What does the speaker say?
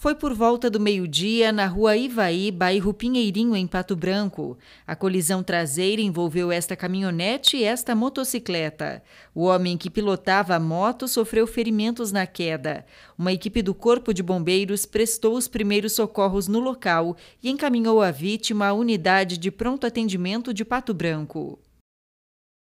Foi por volta do meio-dia na rua Ivaí, bairro Pinheirinho, em Pato Branco. A colisão traseira envolveu esta caminhonete e esta motocicleta. O homem que pilotava a moto sofreu ferimentos na queda. Uma equipe do Corpo de Bombeiros prestou os primeiros socorros no local e encaminhou a vítima à unidade de pronto atendimento de Pato Branco.